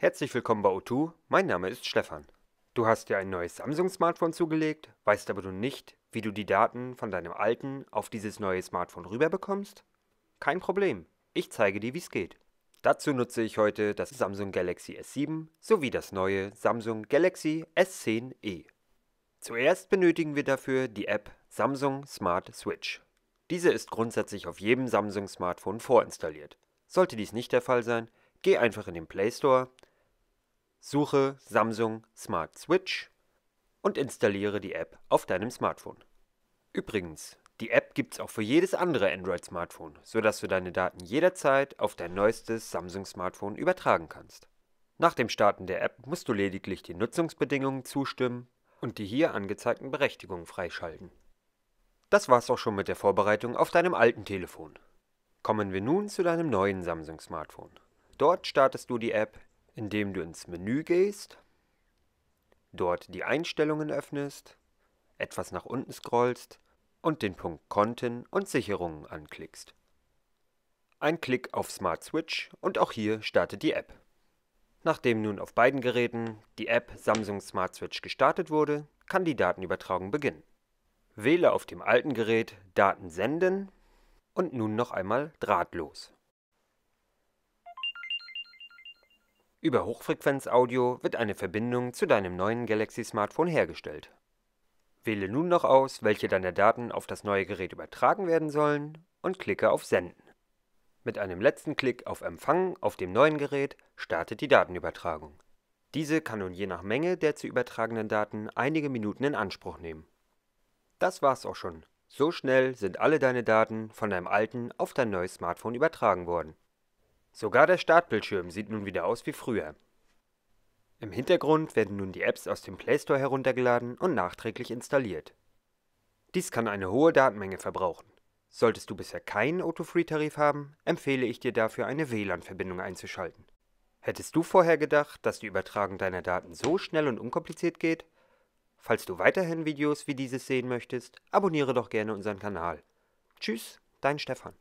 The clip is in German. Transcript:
Herzlich willkommen bei O2, mein Name ist Stefan. Du hast dir ein neues Samsung-Smartphone zugelegt, weißt aber du nicht, wie du die Daten von deinem alten auf dieses neue Smartphone rüberbekommst? Kein Problem, ich zeige dir, wie es geht. Dazu nutze ich heute das Samsung Galaxy S7 sowie das neue Samsung Galaxy S10e. Zuerst benötigen wir dafür die App Samsung Smart Switch. Diese ist grundsätzlich auf jedem Samsung-Smartphone vorinstalliert. Sollte dies nicht der Fall sein, geh einfach in den Play Store, Suche Samsung Smart Switch und installiere die App auf deinem Smartphone. Übrigens, die App gibt es auch für jedes andere Android-Smartphone, sodass du deine Daten jederzeit auf dein neuestes Samsung-Smartphone übertragen kannst. Nach dem Starten der App musst du lediglich den Nutzungsbedingungen zustimmen und die hier angezeigten Berechtigungen freischalten. Das war's auch schon mit der Vorbereitung auf deinem alten Telefon. Kommen wir nun zu deinem neuen Samsung-Smartphone. Dort startest du die App indem du ins Menü gehst, dort die Einstellungen öffnest, etwas nach unten scrollst und den Punkt Konten und Sicherungen anklickst. Ein Klick auf Smart Switch und auch hier startet die App. Nachdem nun auf beiden Geräten die App Samsung Smart Switch gestartet wurde, kann die Datenübertragung beginnen. Wähle auf dem alten Gerät Daten senden und nun noch einmal drahtlos. Über Hochfrequenzaudio wird eine Verbindung zu deinem neuen Galaxy Smartphone hergestellt. Wähle nun noch aus, welche deiner Daten auf das neue Gerät übertragen werden sollen und klicke auf Senden. Mit einem letzten Klick auf Empfangen auf dem neuen Gerät startet die Datenübertragung. Diese kann nun je nach Menge der zu übertragenen Daten einige Minuten in Anspruch nehmen. Das war's auch schon. So schnell sind alle deine Daten von deinem alten auf dein neues Smartphone übertragen worden. Sogar der Startbildschirm sieht nun wieder aus wie früher. Im Hintergrund werden nun die Apps aus dem Play Store heruntergeladen und nachträglich installiert. Dies kann eine hohe Datenmenge verbrauchen. Solltest du bisher keinen autofree tarif haben, empfehle ich dir dafür eine WLAN-Verbindung einzuschalten. Hättest du vorher gedacht, dass die Übertragung deiner Daten so schnell und unkompliziert geht? Falls du weiterhin Videos wie dieses sehen möchtest, abonniere doch gerne unseren Kanal. Tschüss, dein Stefan.